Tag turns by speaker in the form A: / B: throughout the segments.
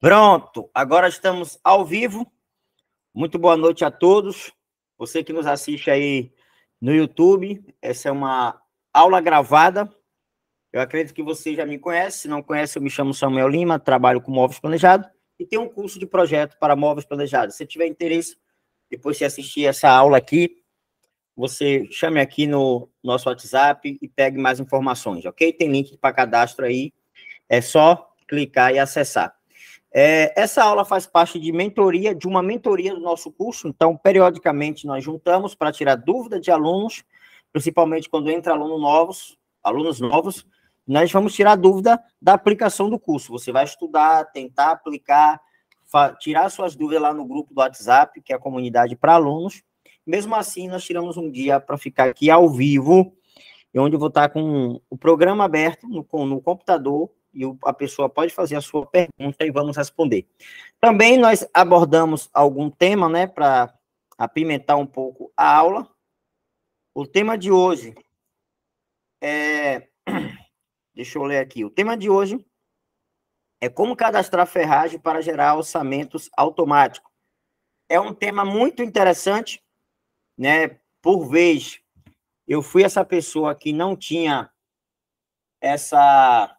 A: Pronto, agora estamos ao vivo. Muito boa noite a todos. Você que nos assiste aí no YouTube, essa é uma aula gravada. Eu acredito que você já me conhece. Se não conhece, eu me chamo Samuel Lima, trabalho com móveis planejados e tenho um curso de projeto para móveis planejados. Se tiver interesse, depois de assistir essa aula aqui, você chame aqui no nosso WhatsApp e pegue mais informações, ok? Tem link para cadastro aí. É só clicar e acessar. É, essa aula faz parte de mentoria, de uma mentoria do nosso curso, então, periodicamente, nós juntamos para tirar dúvida de alunos, principalmente quando entra aluno novos, alunos novos, nós vamos tirar dúvida da aplicação do curso. Você vai estudar, tentar aplicar, tirar suas dúvidas lá no grupo do WhatsApp, que é a comunidade para alunos. Mesmo assim, nós tiramos um dia para ficar aqui ao vivo, onde eu vou estar com o programa aberto no, no computador, e a pessoa pode fazer a sua pergunta e vamos responder. Também nós abordamos algum tema, né, para apimentar um pouco a aula. O tema de hoje é. Deixa eu ler aqui. O tema de hoje é como cadastrar ferragem para gerar orçamentos automáticos. É um tema muito interessante, né? Por vez, eu fui essa pessoa que não tinha essa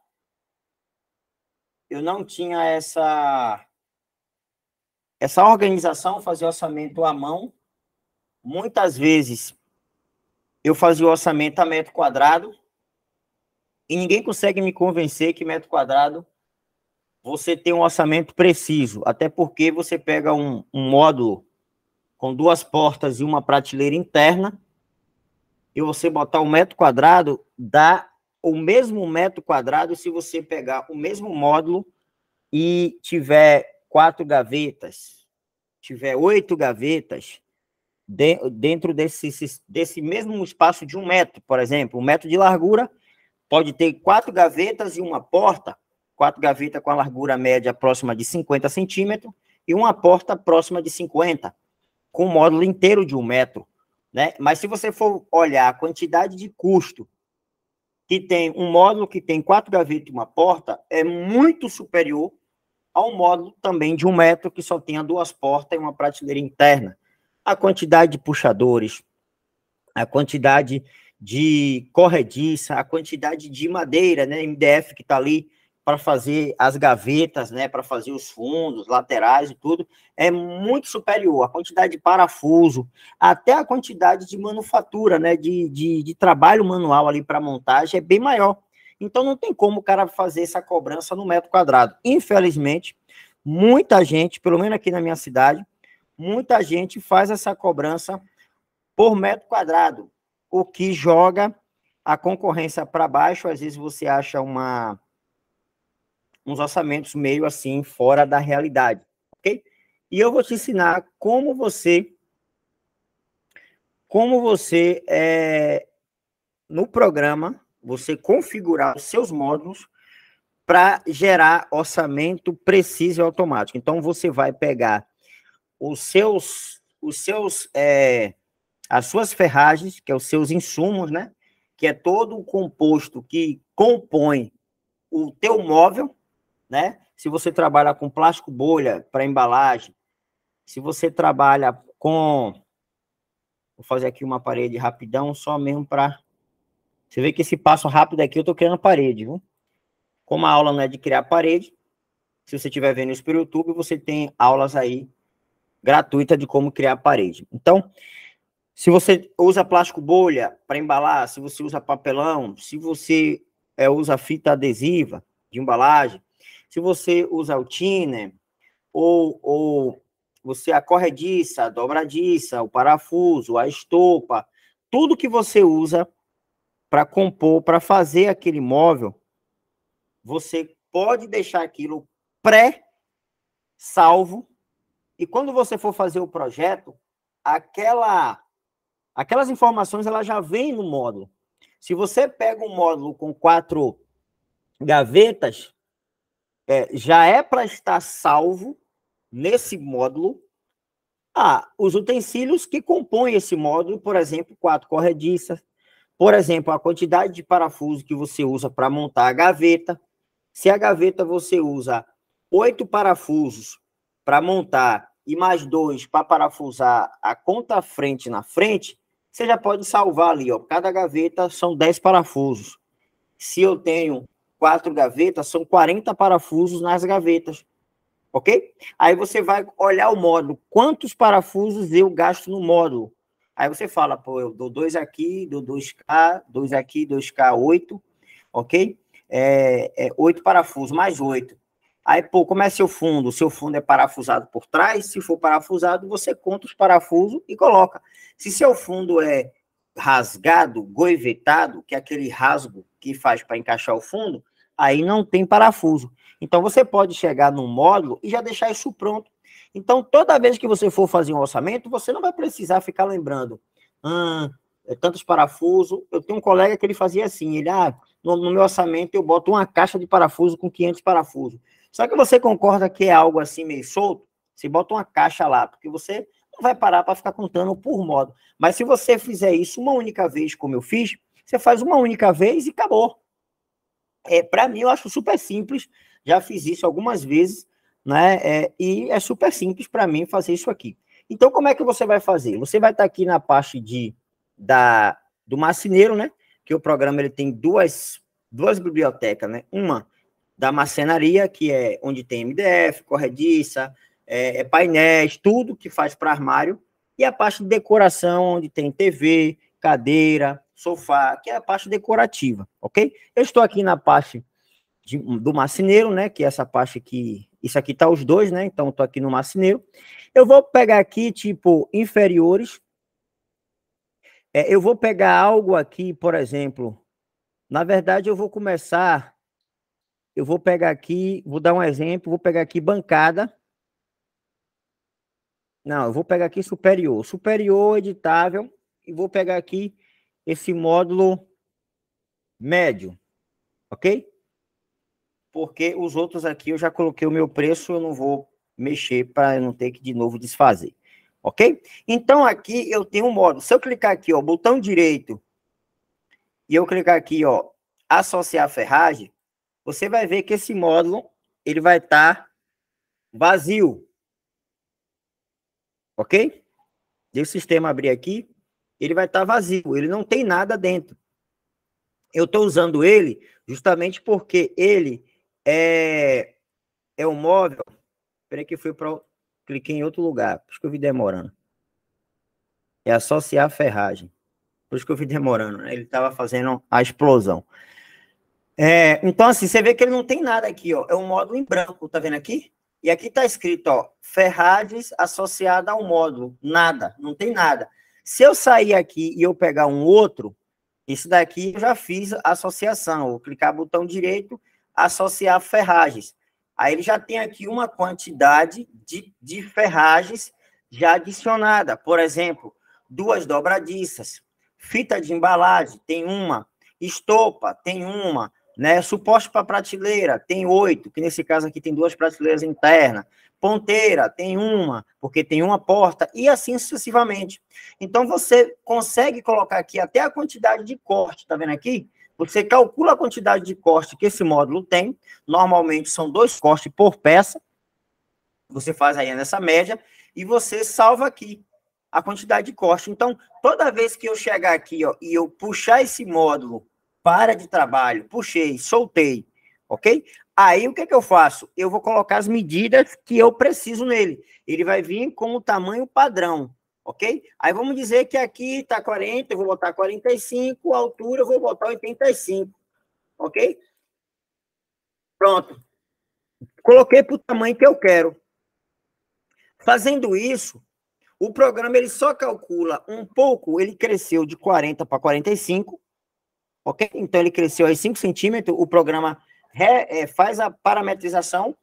A: eu não tinha essa essa organização, fazer orçamento à mão. Muitas vezes eu fazia o orçamento a metro quadrado e ninguém consegue me convencer que metro quadrado você tem um orçamento preciso, até porque você pega um, um módulo com duas portas e uma prateleira interna e você botar um metro quadrado dá o mesmo metro quadrado se você pegar o mesmo módulo e tiver quatro gavetas, tiver oito gavetas de, dentro desse, desse mesmo espaço de um metro, por exemplo, um metro de largura, pode ter quatro gavetas e uma porta, quatro gavetas com a largura média próxima de 50 centímetros e uma porta próxima de 50, com um módulo inteiro de um metro. Né? Mas se você for olhar a quantidade de custo que tem um módulo que tem quatro gavetas e uma porta é muito superior ao módulo também de um metro que só tenha duas portas e uma prateleira interna. A quantidade de puxadores, a quantidade de corrediça, a quantidade de madeira, né, MDF que está ali, para fazer as gavetas, né, para fazer os fundos, laterais e tudo, é muito superior. A quantidade de parafuso, até a quantidade de manufatura, né, de, de, de trabalho manual ali para montagem é bem maior. Então não tem como o cara fazer essa cobrança no metro quadrado. Infelizmente, muita gente, pelo menos aqui na minha cidade, muita gente faz essa cobrança por metro quadrado, o que joga a concorrência para baixo. Às vezes você acha uma uns orçamentos meio assim fora da realidade, ok? E eu vou te ensinar como você, como você é, no programa você configurar os seus módulos para gerar orçamento preciso e automático. Então você vai pegar os seus, os seus, é, as suas ferragens, que é os seus insumos, né? Que é todo o composto que compõe o teu móvel, né? Se você trabalha com plástico bolha para embalagem, se você trabalha com Vou fazer aqui uma parede rapidão, só mesmo para Você vê que esse passo rápido aqui eu tô criando parede, viu? Como a aula não é de criar parede, se você estiver vendo isso pelo YouTube, você tem aulas aí gratuita de como criar parede. Então, se você usa plástico bolha para embalar, se você usa papelão, se você é, usa fita adesiva de embalagem, se você usa o thinner ou, ou você a corrediça, a dobradiça, o parafuso, a estopa, tudo que você usa para compor, para fazer aquele móvel, você pode deixar aquilo pré-salvo e quando você for fazer o projeto, aquela aquelas informações ela já vem no módulo. Se você pega um módulo com quatro gavetas, é, já é para estar salvo nesse módulo ah, os utensílios que compõem esse módulo, por exemplo, quatro corrediças, por exemplo, a quantidade de parafuso que você usa para montar a gaveta. Se a gaveta você usa oito parafusos para montar e mais dois para parafusar a conta frente na frente, você já pode salvar ali, ó. Cada gaveta são dez parafusos. Se eu tenho quatro gavetas, são 40 parafusos nas gavetas. Ok? Aí você vai olhar o módulo. Quantos parafusos eu gasto no módulo? Aí você fala, pô, eu dou dois aqui, dou dois k, dois aqui, dois cá, oito. Ok? É, é, oito parafusos, mais oito. Aí, pô, como é seu fundo? O seu fundo é parafusado por trás. Se for parafusado, você conta os parafusos e coloca. Se seu fundo é rasgado, goivetado, que é aquele rasgo que faz para encaixar o fundo, aí não tem parafuso. Então você pode chegar no módulo e já deixar isso pronto. Então toda vez que você for fazer um orçamento, você não vai precisar ficar lembrando, ah, é tantos parafusos. Eu tenho um colega que ele fazia assim, ele, ah, no, no meu orçamento eu boto uma caixa de parafuso com 500 parafusos. Só que você concorda que é algo assim meio solto? Você bota uma caixa lá, porque você não vai parar para ficar contando por modo. Mas se você fizer isso uma única vez, como eu fiz, você faz uma única vez e acabou. É, para mim, eu acho super simples. Já fiz isso algumas vezes, né? É, e é super simples para mim fazer isso aqui. Então, como é que você vai fazer? Você vai estar tá aqui na parte de da do marceneiro, né? Que o programa ele tem duas duas bibliotecas, né? Uma da marcenaria, que é onde tem MDF, corrediça, é, é, painéis, tudo que faz para armário, e a parte de decoração, onde tem TV, cadeira, sofá, que é a parte decorativa, ok? Eu estou aqui na parte de, do marceneiro, né? Que é essa parte aqui, isso aqui tá os dois, né? Então, estou aqui no marceneiro. Eu vou pegar aqui, tipo, inferiores. É, eu vou pegar algo aqui, por exemplo. Na verdade, eu vou começar. Eu vou pegar aqui, vou dar um exemplo, vou pegar aqui bancada não, eu vou pegar aqui superior. Superior, editável. E vou pegar aqui esse módulo médio. Ok? Porque os outros aqui eu já coloquei o meu preço, eu não vou mexer para não ter que de novo desfazer. Ok? Então aqui eu tenho um módulo. Se eu clicar aqui, ó, botão direito, e eu clicar aqui, ó, associar ferragem, você vai ver que esse módulo ele vai estar tá vazio. Ok? E o sistema abrir aqui. Ele vai estar tá vazio, ele não tem nada dentro. Eu estou usando ele justamente porque ele é, é um móvel. Peraí que fui para. Cliquei em outro lugar, por isso que eu vi demorando. É associar a ferragem. Por isso que eu vi demorando, né? Ele estava fazendo a explosão. É, então, assim, você vê que ele não tem nada aqui, ó. É um módulo em branco, tá vendo aqui? E aqui está escrito, ó, Ferragens associada ao módulo. Nada, não tem nada. Se eu sair aqui e eu pegar um outro, esse daqui eu já fiz associação. vou clicar botão direito, associar ferragens. Aí ele já tem aqui uma quantidade de, de ferragens já adicionada. Por exemplo, duas dobradiças, fita de embalagem, tem uma, estopa, tem uma, né? Suporte para prateleira tem oito, que nesse caso aqui tem duas prateleiras internas. Ponteira tem uma, porque tem uma porta, e assim sucessivamente. Então você consegue colocar aqui até a quantidade de corte, tá vendo aqui? Você calcula a quantidade de corte que esse módulo tem. Normalmente são dois cortes por peça. Você faz aí nessa média e você salva aqui a quantidade de corte. Então, toda vez que eu chegar aqui ó, e eu puxar esse módulo para de trabalho, puxei, soltei, ok? Aí o que, é que eu faço? Eu vou colocar as medidas que eu preciso nele. Ele vai vir com o tamanho padrão, ok? Aí vamos dizer que aqui está 40, eu vou botar 45, a altura eu vou botar 85, ok? Pronto. Coloquei para o tamanho que eu quero. Fazendo isso, o programa ele só calcula um pouco, ele cresceu de 40 para 45, ok? Então ele cresceu aí 5 centímetros, o programa re, é, faz a parametrização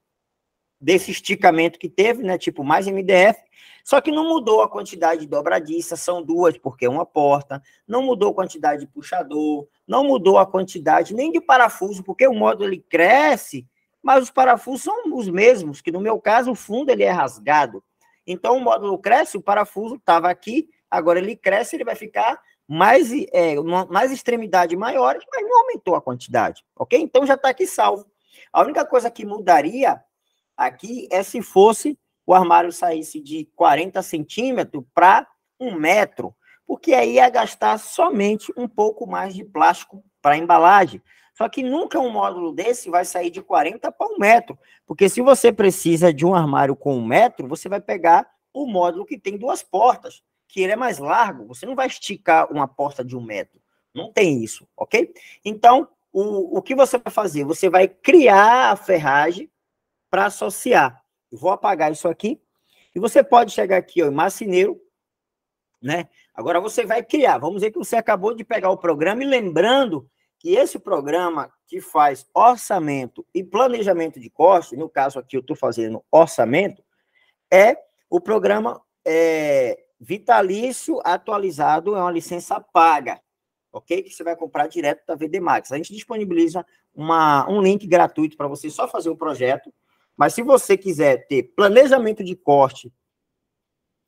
A: desse esticamento que teve, né? Tipo, mais MDF, só que não mudou a quantidade de dobradiça, são duas, porque é uma porta, não mudou a quantidade de puxador, não mudou a quantidade nem de parafuso, porque o módulo ele cresce, mas os parafusos são os mesmos, que no meu caso o fundo ele é rasgado. Então o módulo cresce, o parafuso estava aqui, agora ele cresce, ele vai ficar mais, é, mais extremidades maiores, mas não aumentou a quantidade, ok? Então já está aqui salvo. A única coisa que mudaria aqui é se fosse o armário saísse de 40 centímetros para um metro, porque aí ia gastar somente um pouco mais de plástico para embalagem. Só que nunca um módulo desse vai sair de 40 para um metro, porque se você precisa de um armário com um metro, você vai pegar o módulo que tem duas portas que ele é mais largo, você não vai esticar uma porta de um metro. Não tem isso, ok? Então, o, o que você vai fazer? Você vai criar a ferragem para associar. Eu vou apagar isso aqui. E você pode chegar aqui ó, em né? Agora você vai criar. Vamos ver que você acabou de pegar o programa e lembrando que esse programa que faz orçamento e planejamento de custos, no caso aqui eu estou fazendo orçamento, é o programa é, Vitalício atualizado é uma licença paga, ok? Que você vai comprar direto da VDMax. A gente disponibiliza uma, um link gratuito para você só fazer o projeto. Mas se você quiser ter planejamento de corte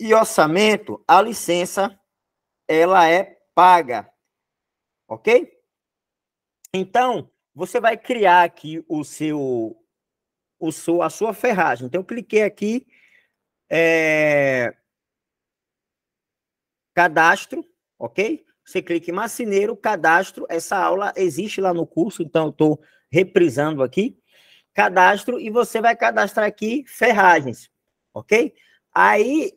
A: e orçamento, a licença ela é paga, ok? Então você vai criar aqui o seu, o seu, a sua ferragem. Então eu cliquei aqui. É cadastro, ok? Você clica em Macineiro, cadastro. Essa aula existe lá no curso, então eu estou reprisando aqui. Cadastro, e você vai cadastrar aqui ferragens, ok? Aí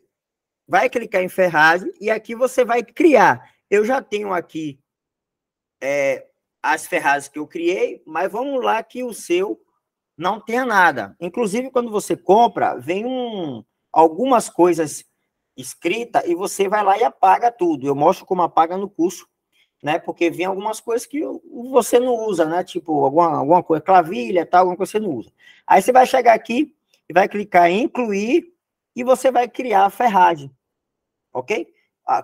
A: vai clicar em ferragem e aqui você vai criar. Eu já tenho aqui é, as ferragens que eu criei, mas vamos lá que o seu não tenha nada. Inclusive, quando você compra, vem um, algumas coisas escrita e você vai lá e apaga tudo. Eu mostro como apaga no curso, né? Porque vem algumas coisas que você não usa, né? Tipo, alguma, alguma coisa, clavilha, tal, alguma coisa que você não usa. Aí você vai chegar aqui e vai clicar em incluir e você vai criar a ferragem, ok?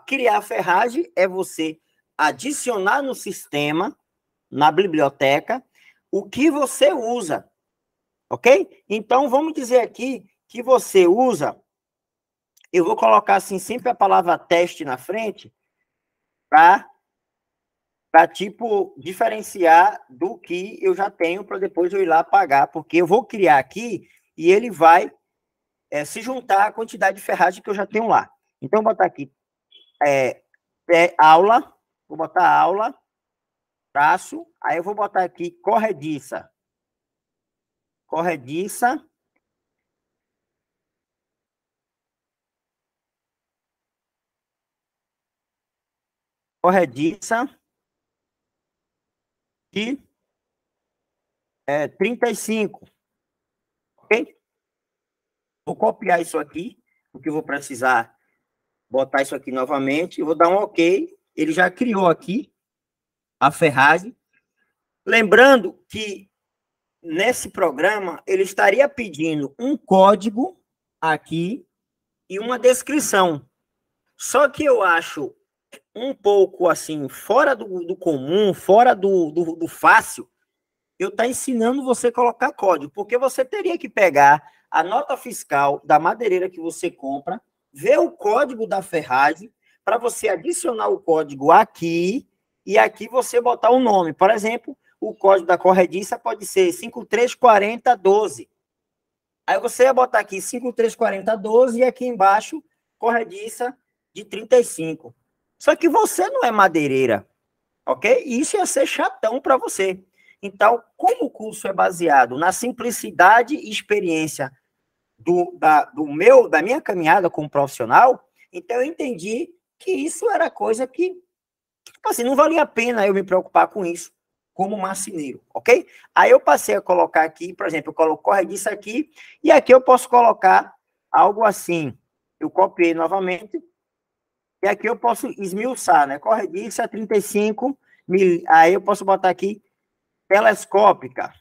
A: criar a ferragem é você adicionar no sistema, na biblioteca, o que você usa, ok? Então, vamos dizer aqui que você usa eu vou colocar assim sempre a palavra teste na frente para para tipo diferenciar do que eu já tenho para depois eu ir lá pagar, porque eu vou criar aqui e ele vai é, se juntar à quantidade de ferragem que eu já tenho lá. Então vou botar aqui é, é, aula, vou botar aula, traço, aí eu vou botar aqui corrediça, corrediça corrediça de é, 35. Ok? Vou copiar isso aqui, porque vou precisar botar isso aqui novamente. Vou dar um OK. Ele já criou aqui a ferragem. Lembrando que nesse programa ele estaria pedindo um código aqui e uma descrição. Só que eu acho um pouco assim, fora do, do comum, fora do, do, do fácil, eu estar tá ensinando você a colocar código, porque você teria que pegar a nota fiscal da madeireira que você compra, ver o código da ferragem, para você adicionar o código aqui e aqui você botar o um nome. Por exemplo, o código da corrediça pode ser 534012. Aí você ia botar aqui 534012 e aqui embaixo corrediça de 35. Só que você não é madeireira, ok? Isso ia ser chatão para você. Então, como o curso é baseado na simplicidade e experiência do, da, do meu, da minha caminhada como profissional, então eu entendi que isso era coisa que, tipo assim, não valia a pena eu me preocupar com isso como marceneiro, ok? Aí eu passei a colocar aqui, por exemplo, eu coloco corrediça aqui, e aqui eu posso colocar algo assim. Eu copiei novamente, e aqui eu posso esmiuçar, né? Corrediça 35 é mil. Aí eu posso botar aqui telescópica.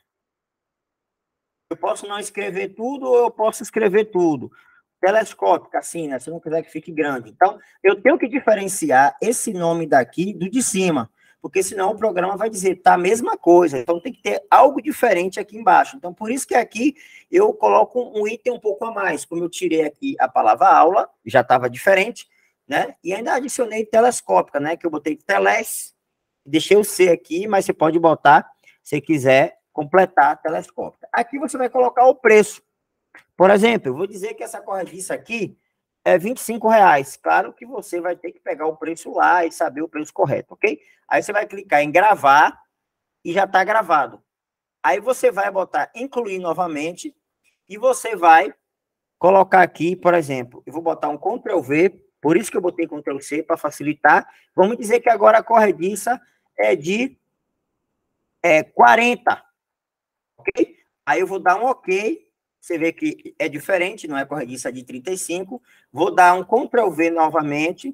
A: Eu posso não escrever tudo ou eu posso escrever tudo. Telescópica, assim, né? Se não quiser que fique grande. Então, eu tenho que diferenciar esse nome daqui do de cima, porque senão o programa vai dizer tá a mesma coisa. Então, tem que ter algo diferente aqui embaixo. Então, por isso que aqui eu coloco um item um pouco a mais. Como eu tirei aqui a palavra aula, já estava diferente né? E ainda adicionei telescópica, né? Que eu botei teles, deixei o C aqui, mas você pode botar, se quiser, completar a telescópica. Aqui você vai colocar o preço. Por exemplo, eu vou dizer que essa corrediça aqui é 25 reais. Claro que você vai ter que pegar o preço lá e saber o preço correto, ok? Aí você vai clicar em gravar e já está gravado. Aí você vai botar incluir novamente e você vai colocar aqui, por exemplo, eu vou botar um Ctrl V por isso que eu botei Ctrl C para facilitar. Vamos dizer que agora a corrediça é de é, 40. Ok? Aí eu vou dar um OK. Você vê que é diferente, não é corrediça de 35. Vou dar um Ctrl V novamente.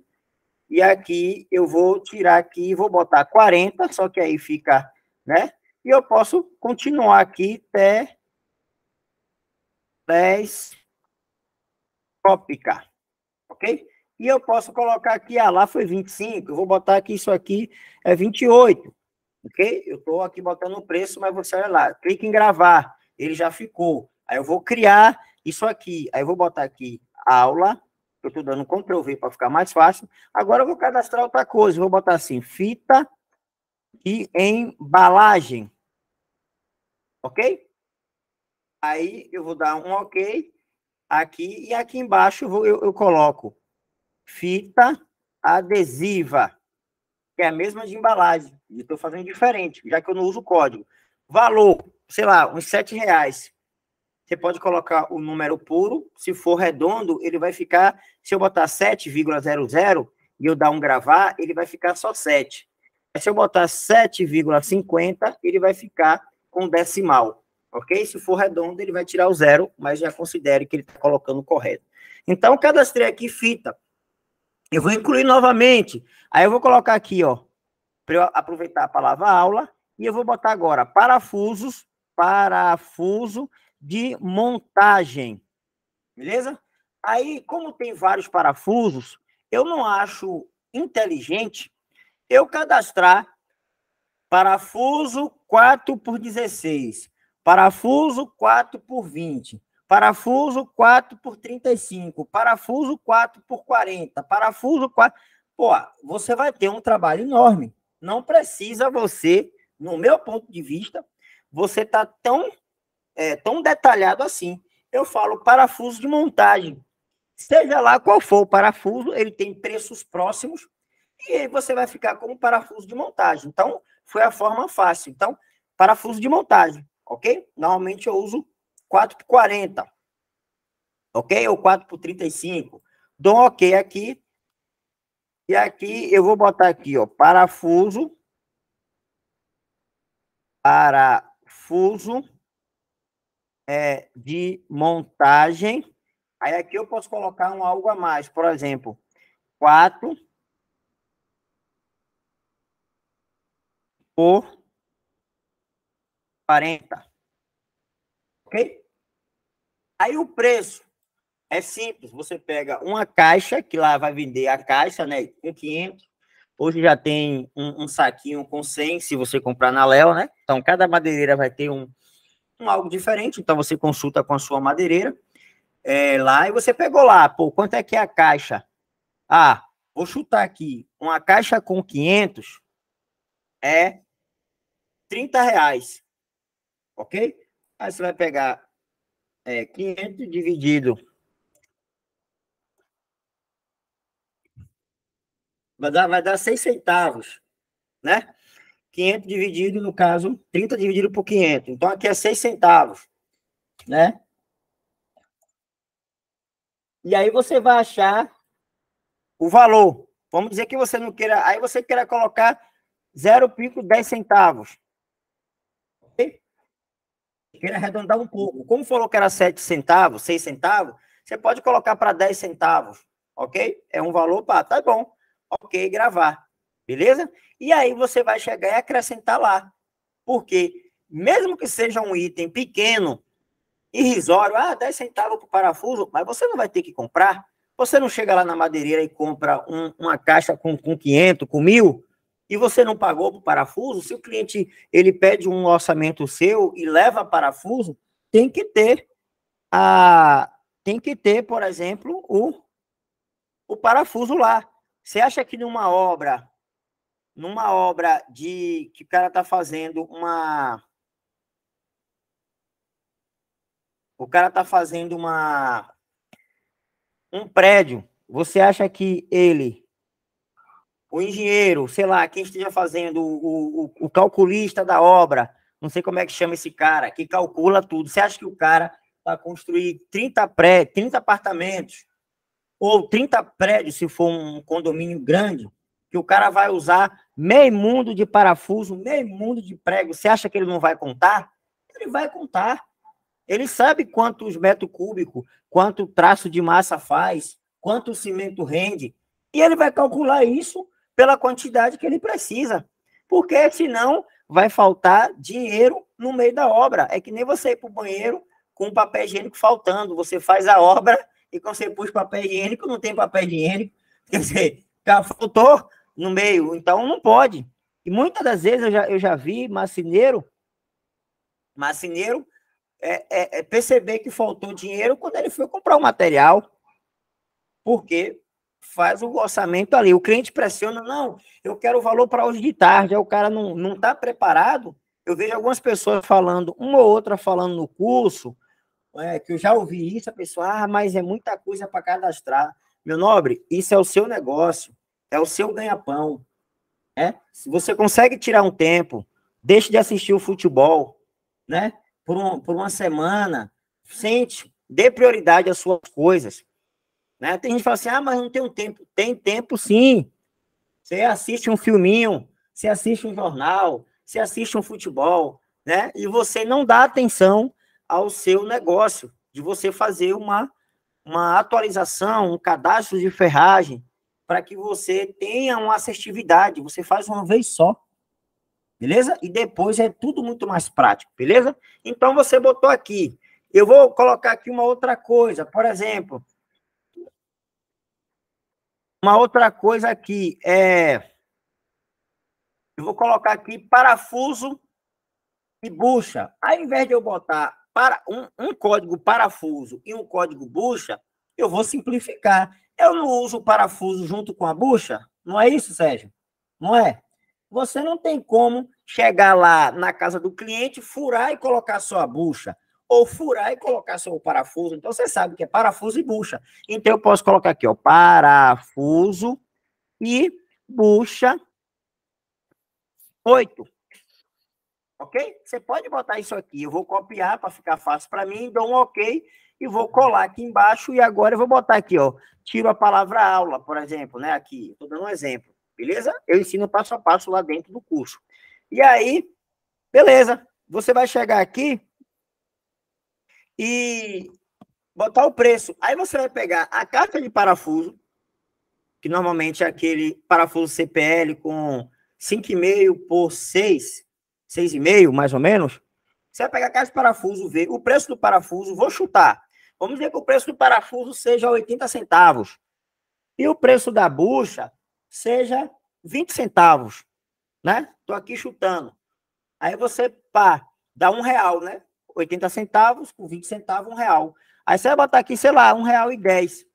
A: E aqui eu vou tirar aqui, vou botar 40, só que aí fica, né? E eu posso continuar aqui até 10 tópica, ok? E eu posso colocar aqui, ah, lá foi 25, eu vou botar aqui, isso aqui é 28, ok? Eu estou aqui botando o preço, mas você olha lá, clica em gravar, ele já ficou. Aí eu vou criar isso aqui, aí eu vou botar aqui aula, eu estou dando Ctrl V para ficar mais fácil. Agora eu vou cadastrar outra coisa, vou botar assim, fita e embalagem, ok? Aí eu vou dar um ok aqui, e aqui embaixo eu, vou, eu, eu coloco fita adesiva, que é a mesma de embalagem. E estou fazendo diferente, já que eu não uso código. Valor, sei lá, uns sete reais. Você pode colocar o número puro. Se for redondo, ele vai ficar. Se eu botar 7,00 e eu dar um gravar, ele vai ficar só 7. Mas se eu botar 7,50, ele vai ficar com decimal. Ok? Se for redondo, ele vai tirar o zero, mas já considere que ele está colocando correto. Então, cadastrei aqui fita. Eu vou incluir novamente. Aí eu vou colocar aqui, ó, para eu aproveitar a palavra aula, e eu vou botar agora parafusos, parafuso de montagem. Beleza? Aí, como tem vários parafusos, eu não acho inteligente eu cadastrar parafuso 4 por 16, parafuso 4 por 20. Parafuso 4 por 35, parafuso 4 por 40, parafuso 4. Pô, você vai ter um trabalho enorme. Não precisa você, no meu ponto de vista, você tá tão é, tão detalhado assim. Eu falo parafuso de montagem. Seja lá qual for o parafuso, ele tem preços próximos e aí você vai ficar com o parafuso de montagem. Então, foi a forma fácil. Então, parafuso de montagem, ok? Normalmente eu uso 4 por 40. Ok? Ou 4 por 35. Dou um ok aqui. E aqui eu vou botar aqui, ó, parafuso. Parafuso é, de montagem. Aí aqui eu posso colocar um algo a mais, por exemplo, 4 por 40. Ok? Aí o preço é simples. Você pega uma caixa, que lá vai vender a caixa, né? Com 500. Hoje já tem um, um saquinho com 100, se você comprar na Léo, né? Então, cada madeireira vai ter um, um algo diferente. Então, você consulta com a sua madeireira é, lá e você pegou lá. Pô, quanto é que é a caixa? Ah, vou chutar aqui. Uma caixa com 500 é 30 reais. Ok? Aí você vai pegar é, 500 dividido. Vai dar, vai dar 6 centavos, né? 500 dividido, no caso, 30 dividido por 500. Então, aqui é 6 centavos, né? E aí você vai achar o valor. Vamos dizer que você não queira... Aí você queira colocar 0,10 centavos queira arredondar um pouco. Como falou que era 7 centavos, 6 centavos, você pode colocar para 10 centavos, ok? É um valor, pá, tá bom. Ok, gravar, beleza? E aí você vai chegar e acrescentar lá. Porque, mesmo que seja um item pequeno, irrisório, ah, 10 centavos por parafuso, mas você não vai ter que comprar. Você não chega lá na madeireira e compra um, uma caixa com, com 500, com mil, e você não pagou para o parafuso, se o cliente ele pede um orçamento seu e leva parafuso, tem que ter a tem que ter, por exemplo, o o parafuso lá. Você acha que numa obra numa obra de que o cara está fazendo uma o cara está fazendo uma um prédio, você acha que ele o engenheiro, sei lá, quem esteja fazendo, o, o, o calculista da obra, não sei como é que chama esse cara, que calcula tudo. Você acha que o cara vai construir 30 pré, 30 apartamentos ou 30 prédios, se for um condomínio grande, que o cara vai usar meio mundo de parafuso, meio mundo de prego. Você acha que ele não vai contar? Ele vai contar. Ele sabe quantos metros cúbicos, quanto traço de massa faz, quanto cimento rende, e ele vai calcular isso pela quantidade que ele precisa. Porque senão vai faltar dinheiro no meio da obra. É que nem você ir para o banheiro com o papel higiênico faltando. Você faz a obra e quando você puxa papel higiênico, não tem papel higiênico. Quer dizer, faltou no meio. Então não pode. E muitas das vezes eu já, eu já vi macineiro, macineiro, é, é, é perceber que faltou dinheiro quando ele foi comprar o material. Por quê? faz o orçamento ali. O cliente pressiona, não, eu quero o valor para hoje de tarde. Aí o cara não está não tá preparado. Eu vejo algumas pessoas falando, uma ou outra falando no curso, é, que eu já ouvi isso, a pessoa, ah, mas é muita coisa para cadastrar. Meu nobre, isso é o seu negócio, é o seu ganha-pão. é Se você consegue tirar um tempo, deixe de assistir o futebol, né? Por, um, por uma semana, sente, dê prioridade às suas coisas. Né? Tem gente que fala assim, ah, mas não tem um tempo. Tem tempo sim. Você assiste um filminho, você assiste um jornal, você assiste um futebol, né? E você não dá atenção ao seu negócio, de você fazer uma, uma atualização, um cadastro de ferragem, para que você tenha uma assertividade, você faz uma vez só. Beleza? E depois é tudo muito mais prático, beleza? Então você botou aqui. Eu vou colocar aqui uma outra coisa, por exemplo, uma outra coisa aqui é. Eu vou colocar aqui parafuso e bucha. Ao invés de eu botar para um, um código parafuso e um código bucha, eu vou simplificar. Eu não uso o parafuso junto com a bucha? Não é isso, Sérgio? Não é? Você não tem como chegar lá na casa do cliente, furar e colocar só a bucha ou furar e colocar só o parafuso. Então você sabe que é parafuso e bucha. Então eu posso colocar aqui, ó, parafuso e bucha 8. Ok? Você pode botar isso aqui. Eu vou copiar para ficar fácil para mim, dou um ok e vou colar aqui embaixo. E agora eu vou botar aqui, ó. Tiro a palavra aula, por exemplo, né? Aqui, estou dando um exemplo, beleza? Eu ensino passo a passo lá dentro do curso. E aí, beleza. Você vai chegar aqui e botar o preço. Aí você vai pegar a caixa de parafuso, que normalmente é aquele parafuso CPL com 5,5 por 6, 6,5 mais ou menos. Você vai pegar a caixa de parafuso, ver o preço do parafuso, vou chutar. Vamos dizer que o preço do parafuso seja 80 centavos e o preço da bucha seja 20 centavos, né? Tô aqui chutando. Aí você, pá, dá um real, né? 80 centavos, com 20 centavos, um real. Aí você vai botar aqui, sei lá, um real e 10.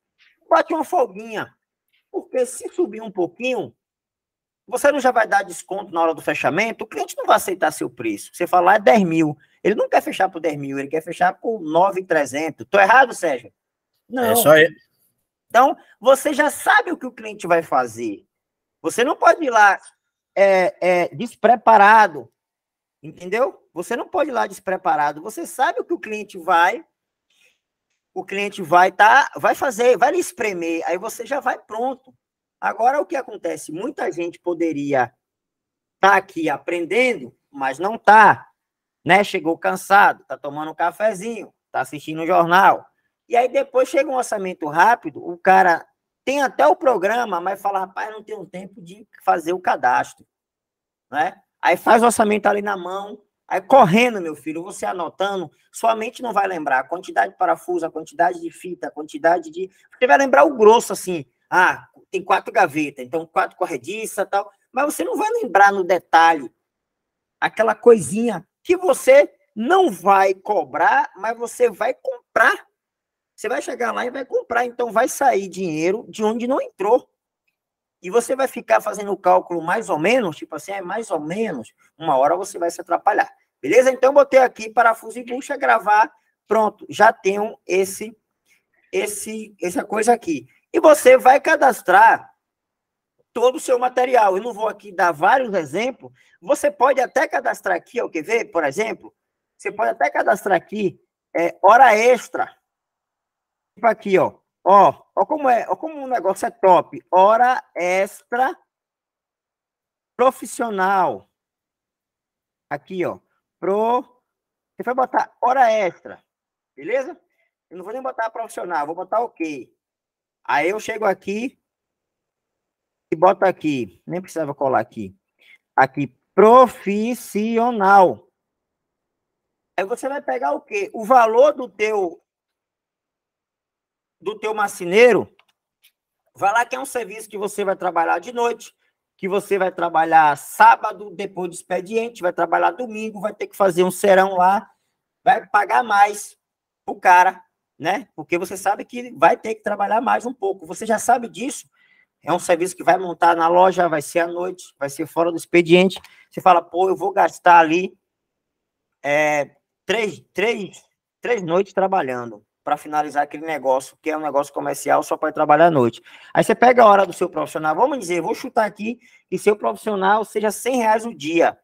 A: Bate uma folguinha. Porque se subir um pouquinho, você não já vai dar desconto na hora do fechamento, o cliente não vai aceitar seu preço. Você falar ah, é 10 mil. Ele não quer fechar por 10 mil, ele quer fechar por 9,300. Tô errado, Sérgio? É não. É só isso Então, você já sabe o que o cliente vai fazer. Você não pode ir lá é, é, despreparado. Entendeu? Você não pode ir lá despreparado. Você sabe o que o cliente vai, o cliente vai tá, vai fazer, vai lhe espremer, aí você já vai pronto. Agora o que acontece? Muita gente poderia estar tá aqui aprendendo, mas não tá, né? Chegou cansado, tá tomando um cafezinho, tá assistindo um jornal. E aí depois chega um orçamento rápido, o cara tem até o programa, mas fala, rapaz, não tenho tempo de fazer o cadastro, né? Aí faz o orçamento ali na mão, aí correndo, meu filho, você anotando, sua mente não vai lembrar a quantidade de parafuso, a quantidade de fita, a quantidade de. Você vai lembrar o grosso, assim. Ah, tem quatro gavetas, então quatro corrediças tal. Mas você não vai lembrar no detalhe aquela coisinha que você não vai cobrar, mas você vai comprar. Você vai chegar lá e vai comprar, então vai sair dinheiro de onde não entrou. E você vai ficar fazendo o cálculo mais ou menos, tipo assim, é mais ou menos, uma hora você vai se atrapalhar. Beleza? Então, botei aqui parafuso e bucha, gravar, pronto, já tenho esse, esse, essa coisa aqui. E você vai cadastrar todo o seu material. Eu não vou aqui dar vários exemplos. Você pode até cadastrar aqui, ó, quer ver, por exemplo? Você pode até cadastrar aqui é, hora extra. Tipo aqui, ó. Ó, ó como é, ó como o negócio é top. Hora extra profissional. Aqui, ó. Pro. Você vai botar hora extra, beleza? Eu não vou nem botar profissional, vou botar ok. Aí eu chego aqui e boto aqui. Nem precisava colar aqui. Aqui, profissional. Aí você vai pegar o quê? O valor do teu do teu marceneiro, vai lá que é um serviço que você vai trabalhar de noite, que você vai trabalhar sábado, depois do expediente, vai trabalhar domingo, vai ter que fazer um serão lá, vai pagar mais o cara, né? Porque você sabe que vai ter que trabalhar mais um pouco. Você já sabe disso. É um serviço que vai montar na loja, vai ser à noite, vai ser fora do expediente. Você fala, pô, eu vou gastar ali é, três, três, três noites trabalhando para finalizar aquele negócio, que é um negócio comercial, só para trabalhar à noite. Aí você pega a hora do seu profissional, vamos dizer, vou chutar aqui, que seu profissional seja 100 reais o dia,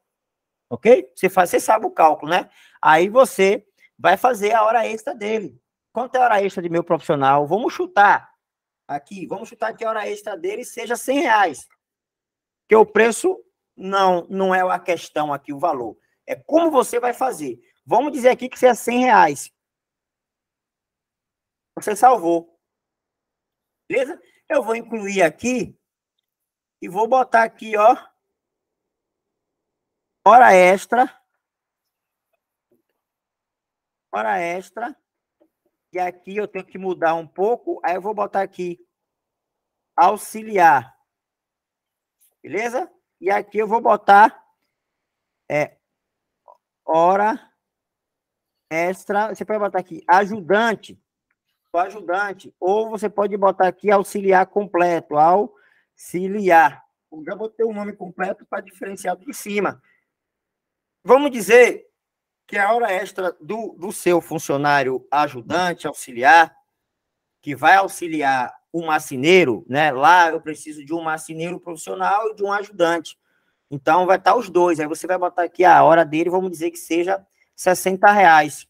A: ok? Você, faz, você sabe o cálculo, né? Aí você vai fazer a hora extra dele. Quanto é a hora extra de meu profissional? Vamos chutar aqui, vamos chutar que a hora extra dele seja 100 reais. Porque o preço não, não é a questão aqui, o valor. É como você vai fazer. Vamos dizer aqui que seja 100 reais. Você salvou. Beleza? Eu vou incluir aqui e vou botar aqui, ó, hora extra, hora extra, e aqui eu tenho que mudar um pouco, aí eu vou botar aqui auxiliar, beleza? E aqui eu vou botar é, hora extra, você pode botar aqui ajudante, ajudante, ou você pode botar aqui auxiliar completo, auxiliar. Eu já botei o nome completo para diferenciar de cima. Vamos dizer que a hora extra do, do seu funcionário ajudante, auxiliar, que vai auxiliar o um marceneiro, né? Lá eu preciso de um marceneiro profissional e de um ajudante. Então vai estar os dois. Aí você vai botar aqui a hora dele, vamos dizer que seja 60 reais.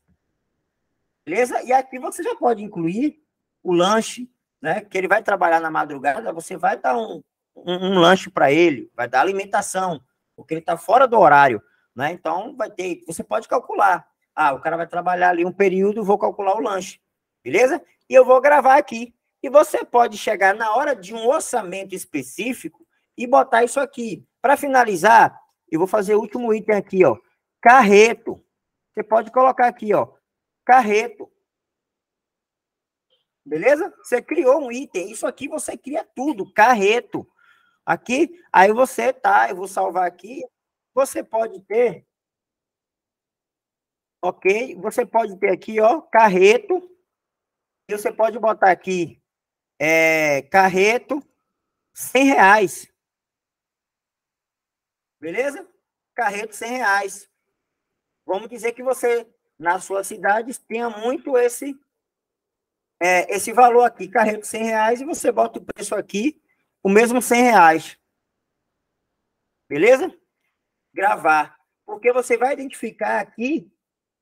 A: Beleza? E aqui você já pode incluir o lanche, né? Que ele vai trabalhar na madrugada, você vai dar um, um, um lanche para ele, vai dar alimentação, porque ele está fora do horário, né? Então vai ter, você pode calcular. Ah, o cara vai trabalhar ali um período, vou calcular o lanche, beleza? E eu vou gravar aqui. E você pode chegar na hora de um orçamento específico e botar isso aqui. Para finalizar, eu vou fazer o último item aqui, ó. Carreto. Você pode colocar aqui, ó carreto. Beleza? Você criou um item. Isso aqui você cria tudo, carreto. Aqui, aí você tá, eu vou salvar aqui. Você pode ter, ok? Você pode ter aqui, ó, carreto. E você pode botar aqui, é, carreto, 100 reais. Beleza? Carreto, 100 reais. Vamos dizer que você nas suas cidades tenha muito esse é, esse valor aqui, carrego 100 reais e você bota o preço aqui, o mesmo 100 reais. Beleza? Gravar. Porque você vai identificar aqui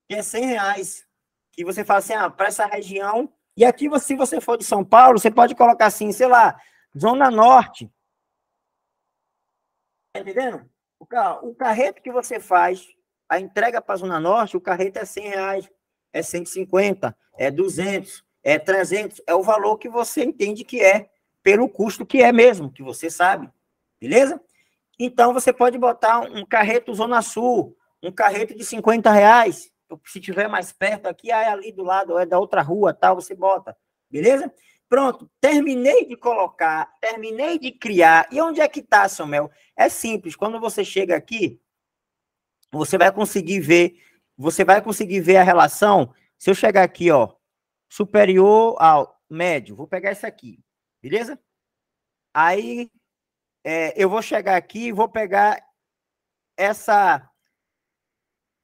A: que é 100 reais. E você fala assim, ah, para essa região. E aqui, se você for de São Paulo, você pode colocar assim, sei lá, Zona Norte. Tá entendendo? O, o carreto que você faz a entrega para a Zona Norte, o carreto é 100 reais, é 150, é 200, é 300. É o valor que você entende que é, pelo custo que é mesmo, que você sabe. Beleza? Então, você pode botar um carreto Zona Sul, um carreto de 50 reais. Se tiver mais perto aqui, ah, é ali do lado, é da outra rua, tal, você bota. Beleza? Pronto, terminei de colocar, terminei de criar. E onde é que está, Samuel? É simples, quando você chega aqui, você vai conseguir ver, você vai conseguir ver a relação. Se eu chegar aqui, ó, superior ao médio, vou pegar esse aqui, beleza? Aí é, eu vou chegar aqui e vou pegar essa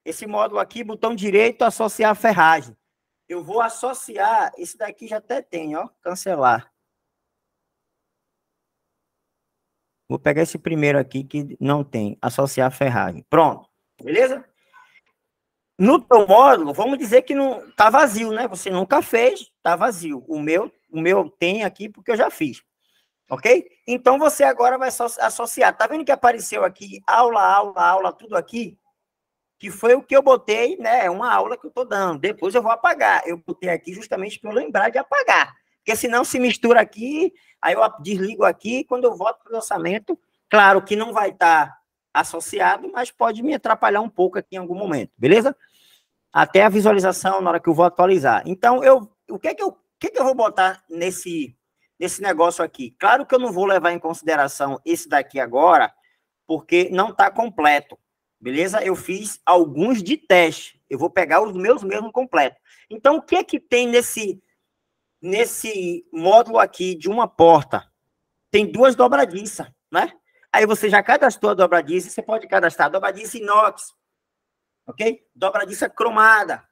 A: esse módulo aqui, botão direito, associar a ferragem. Eu vou associar, esse daqui já até tem, ó, cancelar. Vou pegar esse primeiro aqui que não tem, associar a ferragem. Pronto beleza? No teu módulo, vamos dizer que não tá vazio, né? Você nunca fez, tá vazio. O meu, o meu tem aqui porque eu já fiz. OK? Então você agora vai associar. Tá vendo que apareceu aqui aula, aula, aula, tudo aqui? Que foi o que eu botei, né? É uma aula que eu tô dando. Depois eu vou apagar. Eu botei aqui justamente para eu lembrar de apagar. Porque senão se mistura aqui, aí eu desligo aqui, quando eu volto para o orçamento, claro que não vai estar tá associado, mas pode me atrapalhar um pouco aqui em algum momento, beleza? Até a visualização na hora que eu vou atualizar. Então, eu, o que é que eu, que é que eu vou botar nesse, nesse negócio aqui? Claro que eu não vou levar em consideração esse daqui agora, porque não está completo, beleza? Eu fiz alguns de teste, eu vou pegar os meus mesmo completo. Então, o que é que tem nesse, nesse módulo aqui de uma porta? Tem duas dobradiças, né? Aí você já cadastrou a dobradiça, você pode cadastrar dobradiça inox, ok? Dobradiça cromada,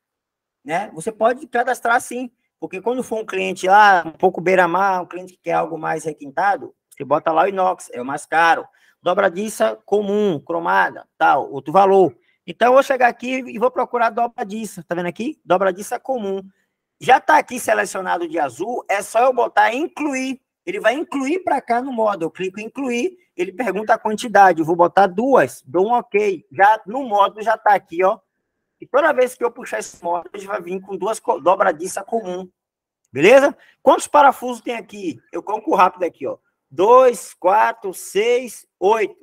A: né? Você pode cadastrar sim, porque quando for um cliente lá, um pouco beira-mar, um cliente que quer algo mais requintado, você bota lá o inox, é o mais caro. Dobradiça comum, cromada, tal, outro valor. Então, eu vou chegar aqui e vou procurar dobradiça, tá vendo aqui? Dobradiça comum. Já tá aqui selecionado de azul, é só eu botar incluir ele vai incluir para cá no modo. Eu clico em incluir, ele pergunta a quantidade. Eu vou botar duas, dou um OK. Já no modo já está aqui, ó. E toda vez que eu puxar esse modo, ele vai vir com duas dobradiças comum. Beleza? Quantos parafusos tem aqui? Eu coloco rápido aqui, ó. Dois, quatro, seis, oito.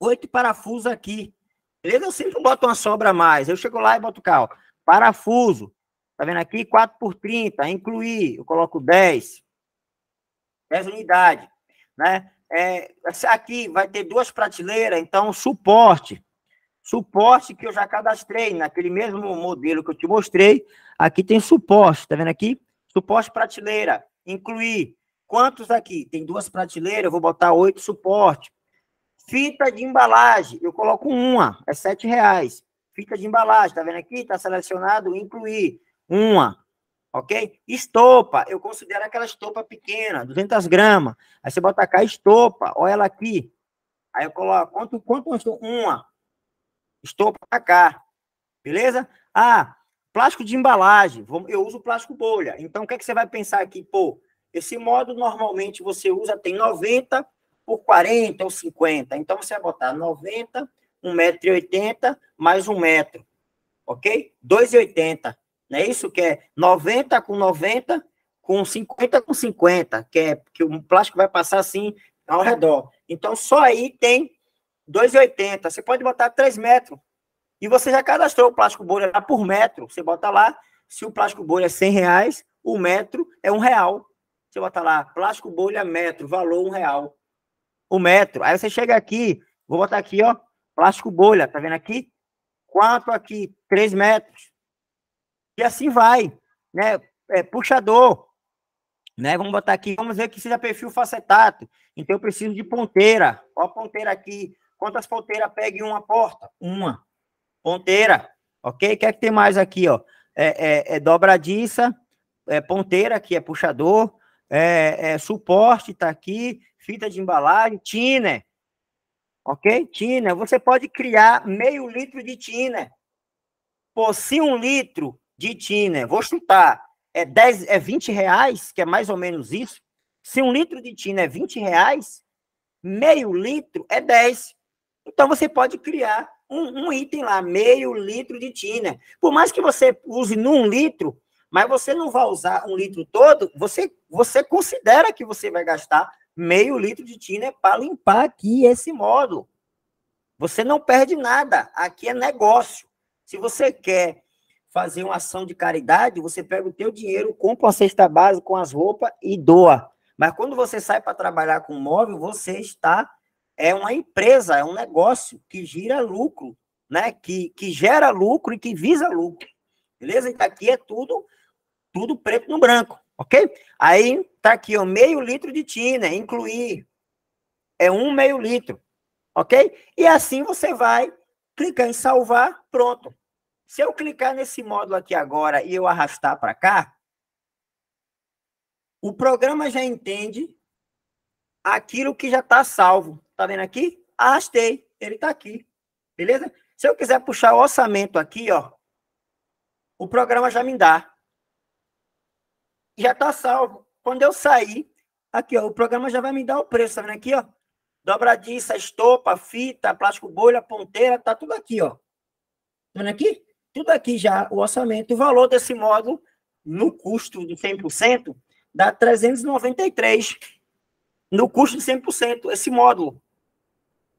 A: Oito parafusos aqui. Beleza? Eu sempre boto uma sobra a mais. Eu chego lá e boto cá, ó. Parafuso. Tá vendo aqui? 4 por 30. Incluir. Eu coloco 10. 10 unidades, né? É, aqui vai ter duas prateleiras, então suporte, suporte que eu já cadastrei naquele mesmo modelo que eu te mostrei, aqui tem suporte, tá vendo aqui? Suporte prateleira, incluir quantos aqui? Tem duas prateleiras, eu vou botar oito suporte. Fita de embalagem, eu coloco uma, é sete reais. Fita de embalagem, tá vendo aqui? Tá selecionado, incluir uma ok? Estopa, eu considero aquela estopa pequena, 200 gramas. Aí você bota cá, estopa, olha ela aqui. Aí eu coloco, quanto, quanto custou uma? Estopa pra cá, beleza? Ah, plástico de embalagem, eu uso plástico bolha. Então, o que, é que você vai pensar aqui? Pô, esse modo normalmente você usa, tem 90 por 40 ou 50. Então, você vai botar 90, 1,80m mais 1 metro, ok? 2,80 não é isso que é 90 com 90, com 50 com 50, que é que o plástico vai passar assim ao redor. Então só aí tem 2,80. Você pode botar 3 metros. E você já cadastrou o plástico bolha lá por metro. Você bota lá, se o plástico bolha é 100 reais, o metro é um real. Você bota lá, plástico bolha metro, valor um real. O metro. Aí você chega aqui, vou botar aqui, ó, plástico bolha, tá vendo aqui? Quanto aqui, três metros. E assim vai, né? É, puxador, né? Vamos botar aqui, vamos ver que seja perfil facetado. Então eu preciso de ponteira. Ó a ponteira aqui. Quantas ponteiras pegue uma porta? Uma. Ponteira, ok? O que é que tem mais aqui, ó? É, é, é dobradiça, é ponteira, que é puxador, é, é suporte, tá aqui, fita de embalagem, tina, ok? Tina. você pode criar meio litro de tina. Por se um litro de tina, né? vou chutar, é, 10, é 20 reais, que é mais ou menos isso. Se um litro de tina é 20 reais, meio litro é 10. Então você pode criar um, um item lá, meio litro de tina. Né? Por mais que você use num litro, mas você não vai usar um litro todo, você, você considera que você vai gastar meio litro de tina né? para limpar aqui esse módulo. Você não perde nada. Aqui é negócio. Se você quer fazer uma ação de caridade, você pega o teu dinheiro, compra uma cesta básica com as roupas e doa. Mas quando você sai para trabalhar com móvel, você está é uma empresa, é um negócio que gira lucro, né? Que, que gera lucro e que visa lucro. Beleza? Então aqui é tudo tudo preto no branco, ok? Aí tá aqui o meio litro de tina, incluir é um meio litro, ok? E assim você vai clicar em salvar, pronto. Se eu clicar nesse módulo aqui agora e eu arrastar para cá, o programa já entende aquilo que já está salvo. Está vendo aqui? Arrastei, ele está aqui. Beleza? Se eu quiser puxar o orçamento aqui, ó, o programa já me dá. Já está salvo. Quando eu sair, aqui, ó, o programa já vai me dar o preço. Tá vendo aqui, ó? Dobradiça, estopa, fita, plástico bolha, ponteira, tá tudo aqui, ó. Tá vendo aqui? tudo aqui já o orçamento, o valor desse módulo no custo de 100% dá 393 no custo de 100% esse módulo.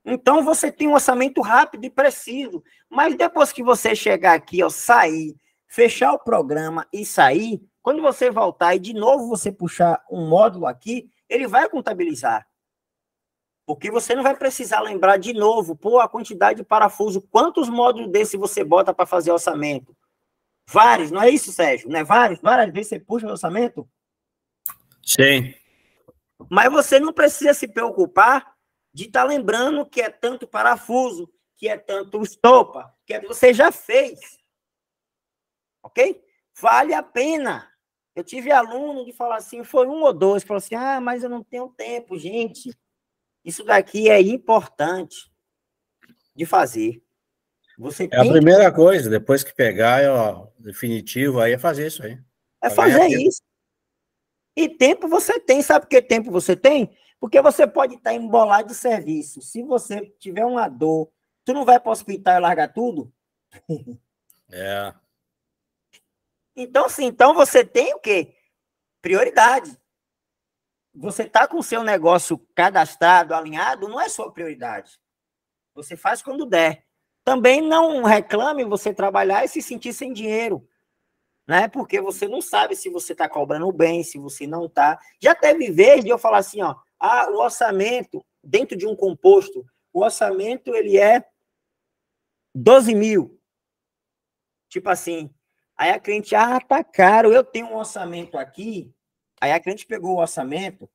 A: Então você tem um orçamento rápido e preciso, mas depois que você chegar aqui, ó, sair, fechar o programa e sair, quando você voltar e de novo você puxar um módulo aqui, ele vai contabilizar. Porque você não vai precisar lembrar de novo, pô, a quantidade de parafuso, quantos módulos desse você bota para fazer orçamento? Vários, não é isso, Sérgio? Não é vários? Várias vezes você puxa o orçamento? Sim. Mas você não precisa se preocupar de estar tá lembrando que é tanto parafuso, que é tanto estopa, que é, você já fez. Ok? Vale a pena. Eu tive aluno de falar assim, foi um ou dois, falou assim, ah, mas eu não tenho tempo, gente. Isso daqui é importante de fazer. Você é a primeira que... coisa, depois que pegar, é, definitivo, aí é fazer isso aí. É tá fazer isso. E tempo você tem, sabe que tempo você tem? Porque você pode estar embolado de serviço. Se você tiver uma dor, tu não vai para o hospital e largar tudo? É. Então, sim, então você tem o quê? Prioridade você tá com o seu negócio cadastrado, alinhado, não é sua prioridade. Você faz quando der. Também não reclame você trabalhar e se sentir sem dinheiro, né? Porque você não sabe se você está cobrando bem, se você não tá. Já teve vez de eu falar assim, ó, ah, o orçamento dentro de um composto, o orçamento ele é 12 mil. Tipo assim. Aí a cliente, ah, tá caro, eu tenho um orçamento aqui Aí a cliente pegou o orçamento,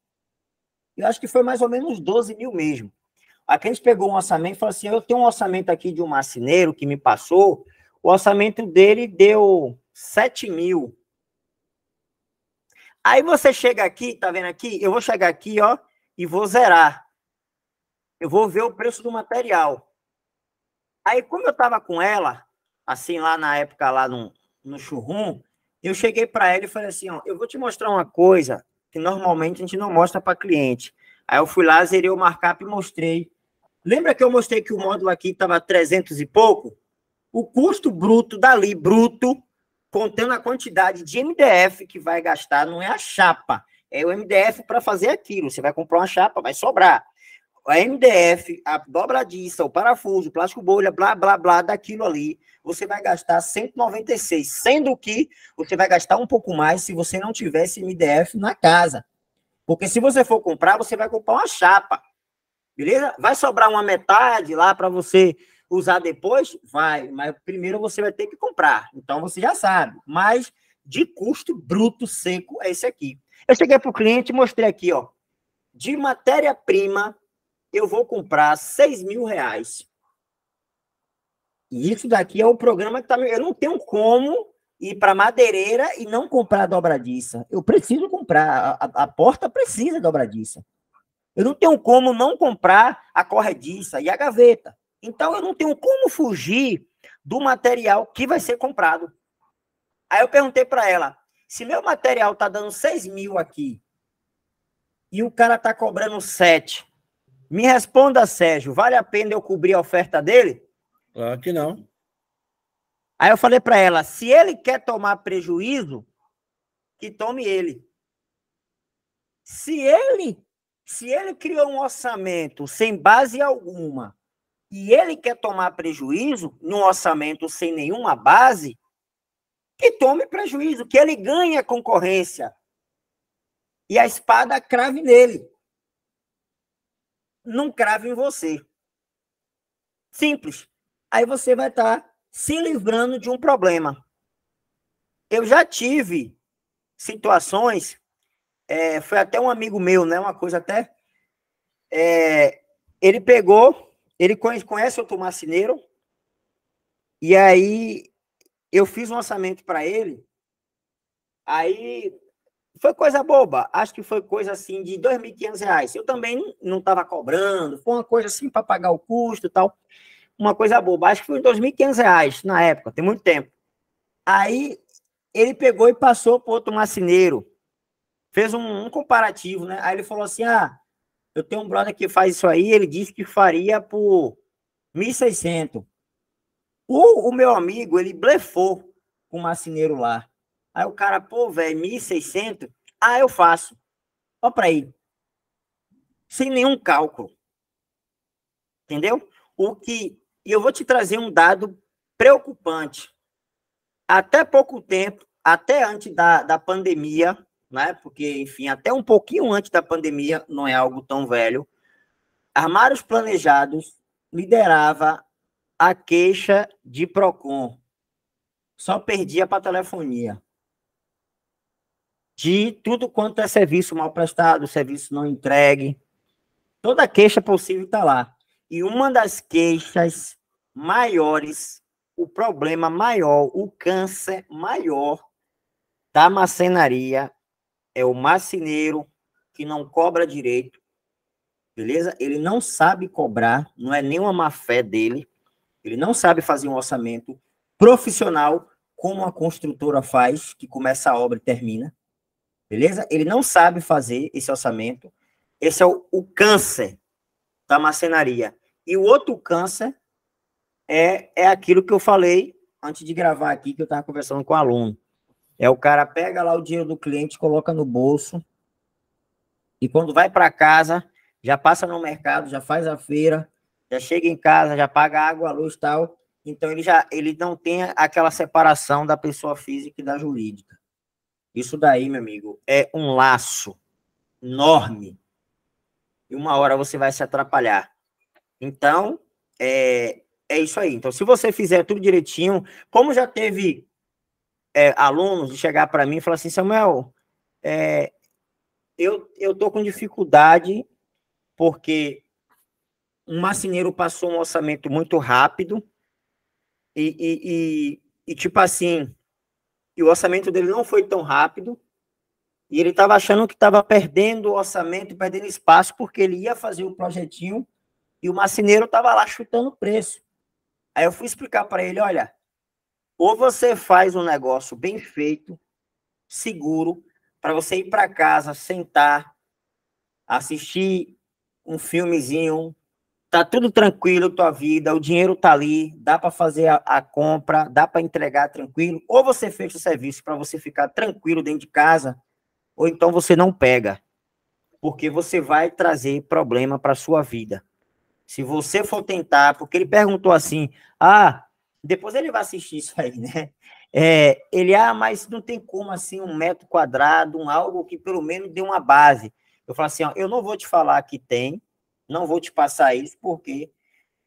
A: eu acho que foi mais ou menos 12 mil mesmo. A cliente pegou um orçamento e falou assim: eu tenho um orçamento aqui de um marceneiro que me passou, o orçamento dele deu 7 mil. Aí você chega aqui, tá vendo aqui? Eu vou chegar aqui, ó, e vou zerar. Eu vou ver o preço do material. Aí, como eu tava com ela, assim, lá na época, lá no, no churrum eu cheguei para ele e falei assim, ó, eu vou te mostrar uma coisa que normalmente a gente não mostra para cliente. Aí eu fui lá, zerei o markup e mostrei. Lembra que eu mostrei que o módulo aqui estava 300 e pouco? O custo bruto dali, bruto, contando a quantidade de MDF que vai gastar, não é a chapa, é o MDF para fazer aquilo. Você vai comprar uma chapa, vai sobrar a MDF, a dobradiça, o parafuso, o plástico bolha, blá, blá, blá, daquilo ali, você vai gastar 196, sendo que você vai gastar um pouco mais se você não tivesse MDF na casa. Porque se você for comprar, você vai comprar uma chapa, beleza? Vai sobrar uma metade lá para você usar depois? Vai, mas primeiro você vai ter que comprar. Então você já sabe. Mas de custo bruto seco é esse aqui. Eu cheguei é para o cliente e mostrei aqui, ó. De matéria-prima, eu vou comprar 6 mil reais. E isso daqui é o programa que tá. Eu não tenho como ir para madeireira e não comprar dobradiça. Eu preciso comprar, a, a, porta precisa dobradiça. Eu não tenho como não comprar a corrediça e a gaveta. Então eu não tenho como fugir do material que vai ser comprado. Aí eu perguntei para ela: se meu material tá dando 6 mil aqui e o cara tá cobrando 7, me responda, Sérgio, vale a pena eu cobrir a oferta dele? Claro que não. Aí eu falei para ela, se ele quer tomar prejuízo, que tome ele. Se ele, se ele criou um orçamento sem base alguma e ele quer tomar prejuízo num orçamento sem nenhuma base, que tome prejuízo, que ele ganhe a concorrência. E a espada crave nele não cravo em você. Simples. Aí você vai estar tá se livrando de um problema. Eu já tive situações, é, foi até um amigo meu, né? Uma coisa até. É, ele pegou, ele conhece, conhece o Tomacineiro, e aí eu fiz um orçamento para ele. Aí foi coisa boba, acho que foi coisa assim de R$ 2.500. Eu também não estava cobrando, foi uma coisa assim para pagar o custo e tal. Uma coisa boba, acho que foi R$ 2.500 na época, tem muito tempo. Aí ele pegou e passou para outro macineiro, fez um, um, comparativo, né? Aí ele falou assim: ah, eu tenho um brother que faz isso aí, ele disse que faria por 1.600. O, o meu amigo, ele blefou com o macineiro lá. Aí o cara, pô, velho, 1.600? Ah, eu faço. Ó para aí. Sem nenhum cálculo. Entendeu? O que... E eu vou te trazer um dado preocupante. Até pouco tempo, até antes da, da pandemia, né? Porque, enfim, até um pouquinho antes da pandemia, não é algo tão velho. Armários planejados liderava a queixa de Procon. Só perdia para telefonia de tudo quanto é serviço mal prestado, serviço não entregue. Toda queixa possível está lá. E uma das queixas maiores, o problema maior, o câncer maior da macenaria é o macineiro que não cobra direito, beleza? Ele não sabe cobrar, não é nenhuma má fé dele, ele não sabe fazer um orçamento profissional como a construtora faz, que começa a obra e termina. Beleza? Ele não sabe fazer esse orçamento. Esse é o, o câncer da macenaria. E o outro câncer é, é aquilo que eu falei antes de gravar aqui, que eu estava conversando com o aluno. É o cara pega lá o dinheiro do cliente, coloca no bolso, e quando vai para casa, já passa no mercado, já faz a feira, já chega em casa, já paga água, luz e tal. Então ele já ele não tem aquela separação da pessoa física e da jurídica. Isso daí, meu amigo, é um laço enorme. E uma hora você vai se atrapalhar. Então, é, é isso aí. Então, se você fizer tudo direitinho, como já teve é, alunos de chegar para mim e falar assim, Samuel, é, eu, eu tô com dificuldade porque um marceneiro passou um orçamento muito rápido e, e, e, e tipo assim, e o orçamento dele não foi tão rápido, e ele estava achando que estava perdendo o orçamento, perdendo espaço, porque ele ia fazer o projetinho e o marceneiro estava lá chutando o preço. Aí eu fui explicar para ele: olha, ou você faz um negócio bem feito, seguro, para você ir para casa, sentar, assistir um filmezinho, tá tudo tranquilo tua vida, o dinheiro tá ali, dá para fazer a, a, compra, dá para entregar tranquilo, ou você fecha o serviço para você ficar tranquilo dentro de casa, ou então você não pega, porque você vai trazer problema para sua vida. Se você for tentar, porque ele perguntou assim, ah, depois ele vai assistir isso aí, né? É, ele, ah, mas não tem como assim um metro quadrado, um algo que pelo menos dê uma base. Eu falo assim, ó, eu não vou te falar que tem, não vou te passar isso porque,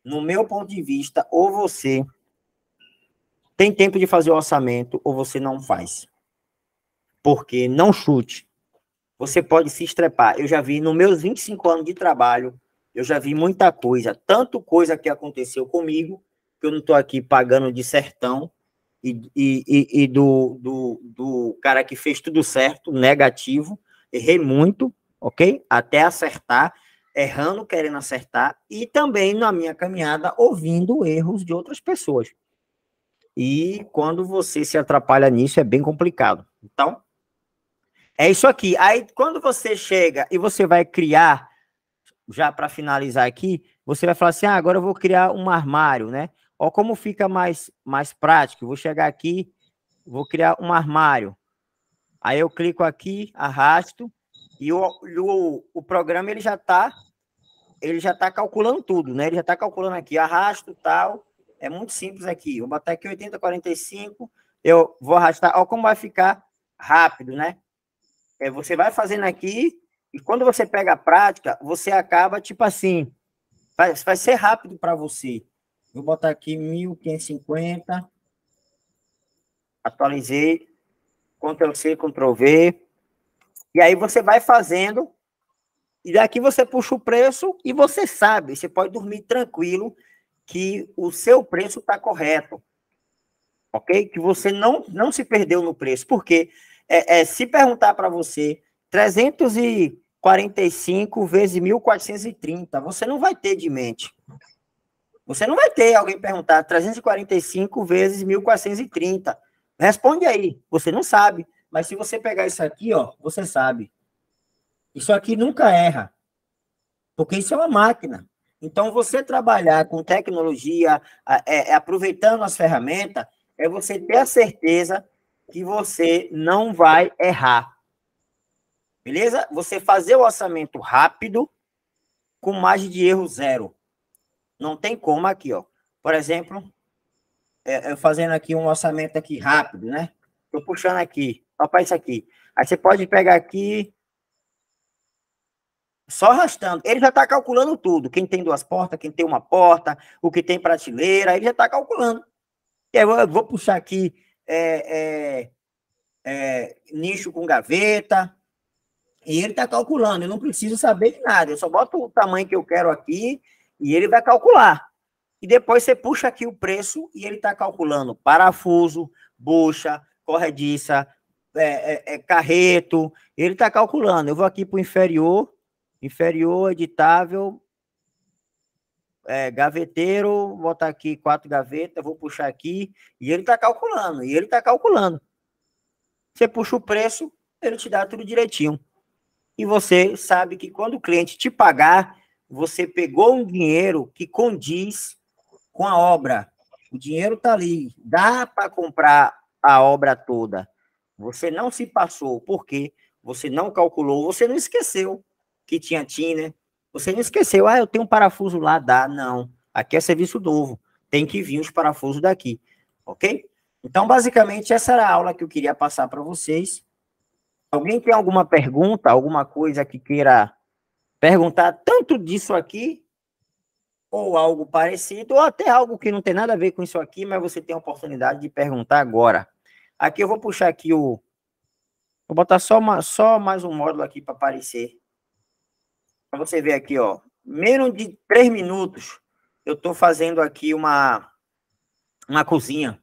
A: no meu ponto de vista, ou você tem tempo de fazer o orçamento ou você não faz. Porque não chute. Você pode se estrepar. Eu já vi, nos meus 25 anos de trabalho, eu já vi muita coisa. Tanto coisa que aconteceu comigo, que eu não estou aqui pagando de sertão, e, e, e do, do, do cara que fez tudo certo, negativo. Errei muito, ok? Até acertar errando, querendo acertar, e também na minha caminhada ouvindo erros de outras pessoas. E quando você se atrapalha nisso é bem complicado. Então, é isso aqui. Aí quando você chega e você vai criar, já para finalizar aqui, você vai falar assim: ah, agora eu vou criar um armário, né? Ó, como fica mais, mais prático. Eu vou chegar aqui, vou criar um armário. Aí eu clico aqui, arrasto, e o, o, o programa ele já está ele já está calculando tudo, né? Ele já está calculando aqui, arrasto, tal. É muito simples aqui. Vou botar aqui 80, 45. Eu vou arrastar. Olha como vai ficar rápido, né? É, você vai fazendo aqui e quando você pega a prática, você acaba, tipo assim, vai, vai ser rápido para você. Vou botar aqui 1550. Atualizei. Ctrl C, Ctrl V. E aí você vai fazendo, e daqui você puxa o preço e você sabe, você pode dormir tranquilo que o seu preço está correto. Ok? Que você não, não se perdeu no preço. Porque é, é se perguntar para você 345 vezes 1430, você não vai ter de mente. Você não vai ter alguém perguntar 345 vezes 1430. Responde aí, você não sabe. Mas se você pegar isso aqui, ó, você sabe. Isso aqui nunca erra. Porque isso é uma máquina. Então, você trabalhar com tecnologia, é, é, aproveitando as ferramentas, é você ter a certeza que você não vai errar. Beleza? Você fazer o orçamento rápido, com margem de erro zero. Não tem como aqui, ó. Por exemplo, é, eu fazendo aqui um orçamento aqui rápido, né? Tô puxando aqui. Só isso aqui. Aí você pode pegar aqui, só arrastando. Ele já está calculando tudo. Quem tem duas portas, quem tem uma porta, o que tem prateleira, ele já está calculando. eu vou puxar aqui é, é, é, nicho com gaveta. E ele está calculando. Eu não preciso saber de nada. Eu só boto o tamanho que eu quero aqui e ele vai calcular. E depois você puxa aqui o preço e ele está calculando parafuso, bucha, corrediça, é, é, é, carreto. Ele está calculando. Eu vou aqui para o inferior, inferior, editável, é, gaveteiro, botar aqui quatro gavetas, vou puxar aqui, e ele está calculando, e ele está calculando. Você puxa o preço, ele te dá tudo direitinho. E você sabe que quando o cliente te pagar, você pegou um dinheiro que condiz com a obra. O dinheiro está ali, dá para comprar a obra toda. Você não se passou, porque Você não calculou, você não esqueceu que tinha tiner, né? você não esqueceu, ah, eu tenho um parafuso lá, dá, não. Aqui é serviço novo, tem que vir os parafusos daqui, ok? Então, basicamente, essa era a aula que eu queria passar para vocês. Alguém tem alguma pergunta, alguma coisa que queira perguntar tanto disso aqui, ou algo parecido, ou até algo que não tem nada a ver com isso aqui, mas você tem a oportunidade de perguntar agora. Aqui eu vou puxar aqui o... Vou botar só, uma, só mais um módulo aqui para aparecer. Para você ver aqui, ó. Menos de três minutos eu estou fazendo aqui uma, uma cozinha,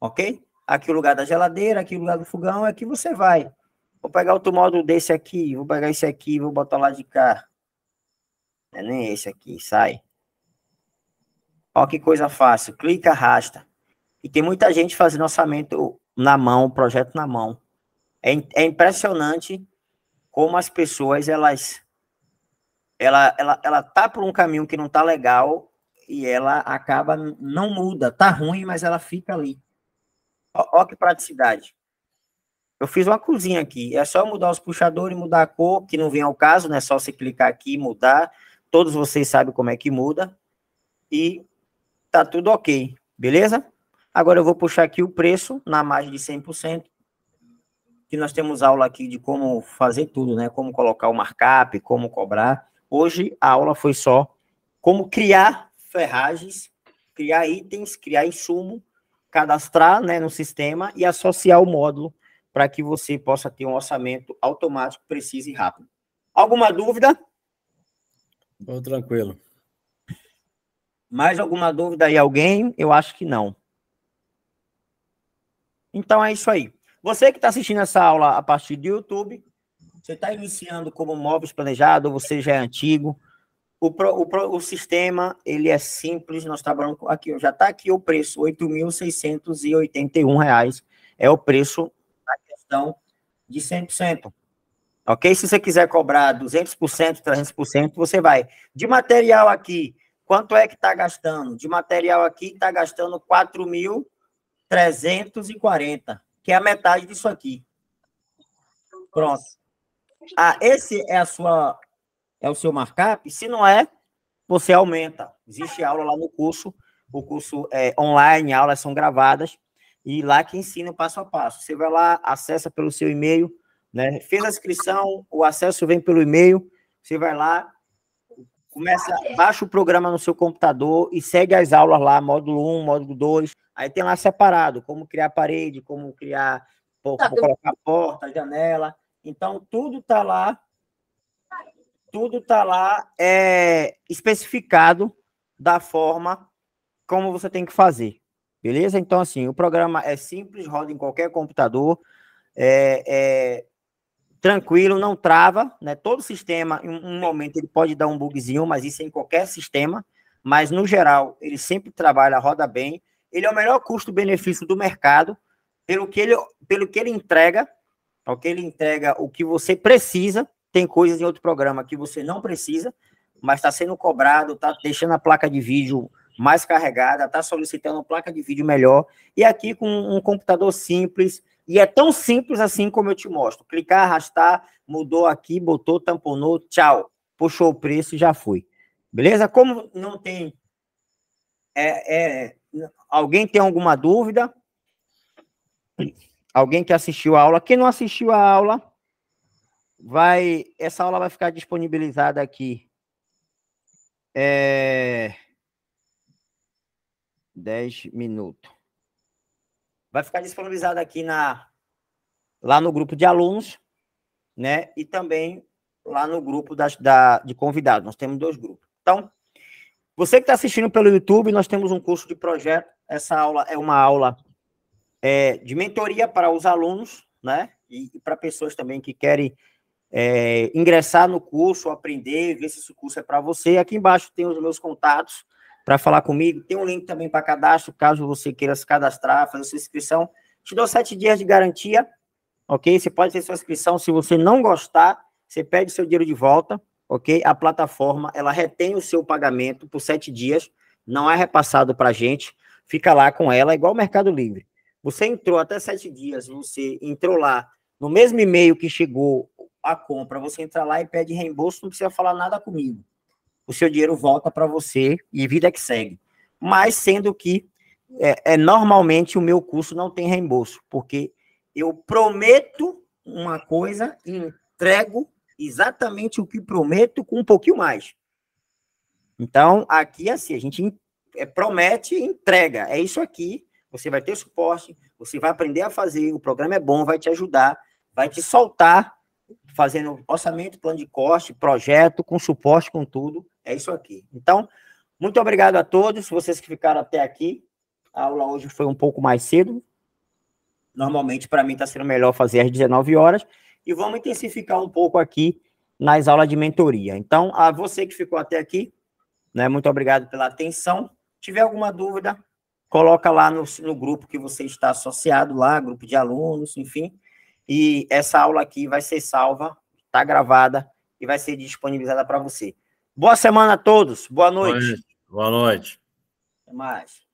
A: ok? Aqui o lugar da geladeira, aqui o lugar do fogão, aqui é você vai. Vou pegar outro módulo desse aqui, vou pegar esse aqui, vou botar lá de cá. é nem esse aqui, sai. Ó que coisa fácil, clica, arrasta. E tem muita gente fazendo orçamento na mão, projeto na mão. É, é impressionante como as pessoas, elas ela, ela, ela tá por um caminho que não tá legal e ela acaba, não muda, tá ruim, mas ela fica ali. Ó, ó que praticidade. Eu fiz uma cozinha aqui, é só mudar os puxadores, mudar a cor, que não vem ao caso, né? É só você clicar aqui e mudar. Todos vocês sabem como é que muda. E tá tudo ok, beleza? Agora eu vou puxar aqui o preço na margem de 100%, que nós temos aula aqui de como fazer tudo, né? Como colocar o markup, como cobrar. Hoje a aula foi só como criar ferragens, criar itens, criar insumo, cadastrar né, no sistema e associar o módulo para que você possa ter um orçamento automático, preciso e rápido. Alguma dúvida? Tô tranquilo. Mais alguma dúvida aí alguém? Eu acho que não. Então é isso aí. Você que está assistindo essa aula a partir do YouTube, você está iniciando como móveis planejado, você já é antigo. O, pro, o, pro, o sistema ele é simples, nós trabalhamos aqui, já está aqui o preço, R$ 8.681 é o preço da questão de 100%. Ok? Se você quiser cobrar 200%, 300%, você vai. De material aqui, quanto é que está gastando? De material aqui, está gastando R$ mil 340, que é a metade disso aqui. Pronto. Ah, esse é a sua é o seu markup? Se não é, você aumenta. Existe aula lá no curso, o curso é online, aulas são gravadas e lá que ensina o passo a passo. Você vai lá, acessa pelo seu e-mail, né? Fez a inscrição, o acesso vem pelo e-mail, você vai lá, Começa, baixa o programa no seu computador e segue as aulas lá, módulo 1, módulo 2. Aí tem lá separado como criar parede, como criar, tá, como colocar porta, janela. Então, tudo tá lá. Tudo tá lá é, especificado da forma como você tem que fazer. Beleza? Então, assim, o programa é simples, roda em qualquer computador. É, é, tranquilo, não trava, né? Todo sistema, em um momento, ele pode dar um bugzinho, mas isso é em qualquer sistema. Mas, no geral, ele sempre trabalha, roda bem. Ele é o melhor custo-benefício do mercado, pelo que ele, pelo que ele entrega, ok ele entrega o que você precisa. Tem coisas em outro programa que você não precisa, mas está sendo cobrado, está deixando a placa de vídeo mais carregada, está solicitando placa de vídeo melhor. E aqui, com um computador simples, e é tão simples assim como eu te mostro. Clicar, arrastar, mudou aqui, botou, tamponou, tchau. Puxou o preço e já foi. Beleza? Como não tem. É, é, alguém tem alguma dúvida? Alguém que assistiu a aula? Quem não assistiu a aula, vai. Essa aula vai ficar disponibilizada aqui. É... 10 minutos. Vai ficar disponibilizado aqui na lá no grupo de alunos, né? E também lá no grupo das, da, de convidados. Nós temos dois grupos. Então, você que está assistindo pelo YouTube, nós temos um curso de projeto. Essa aula é uma aula é, de mentoria para os alunos, né? E, e para pessoas também que querem é, ingressar no curso, aprender, ver se esse curso é para você. Aqui embaixo tem os meus contatos para falar comigo. Tem um link também para cadastro, caso você queira se cadastrar, fazer sua inscrição. Te dou sete dias de garantia, ok? Você pode ter sua inscrição. Se você não gostar, você pede seu dinheiro de volta, ok? A plataforma, ela retém o seu pagamento por sete dias, não é repassado para a gente, fica lá com ela, igual o Mercado Livre. Você entrou até sete dias, você entrou lá, no mesmo e-mail que chegou a compra, você entra lá e pede reembolso, não precisa falar nada comigo o seu dinheiro volta para você e vida que segue. Mas sendo que é, é, normalmente o meu curso não tem reembolso, porque eu prometo uma coisa e entrego exatamente o que prometo com um pouquinho mais. Então, aqui é assim, a gente é, promete e entrega. É isso aqui, você vai ter suporte, você vai aprender a fazer, o programa é bom, vai te ajudar, vai te soltar fazendo orçamento, plano de corte, projeto, com suporte, com tudo. É isso aqui. Então, muito obrigado a todos, vocês que ficaram até aqui. A aula hoje foi um pouco mais cedo. Normalmente, para mim, está sendo melhor fazer às 19 horas. E vamos intensificar um pouco aqui nas aulas de mentoria. Então, a você que ficou até aqui, né, muito obrigado pela atenção. Se tiver alguma dúvida, coloca lá no, no grupo que você está associado lá, grupo de alunos, enfim. E essa aula aqui vai ser salva, está gravada e vai ser disponibilizada para você. Boa semana a todos. Boa noite. Boa noite. Boa noite. Até mais.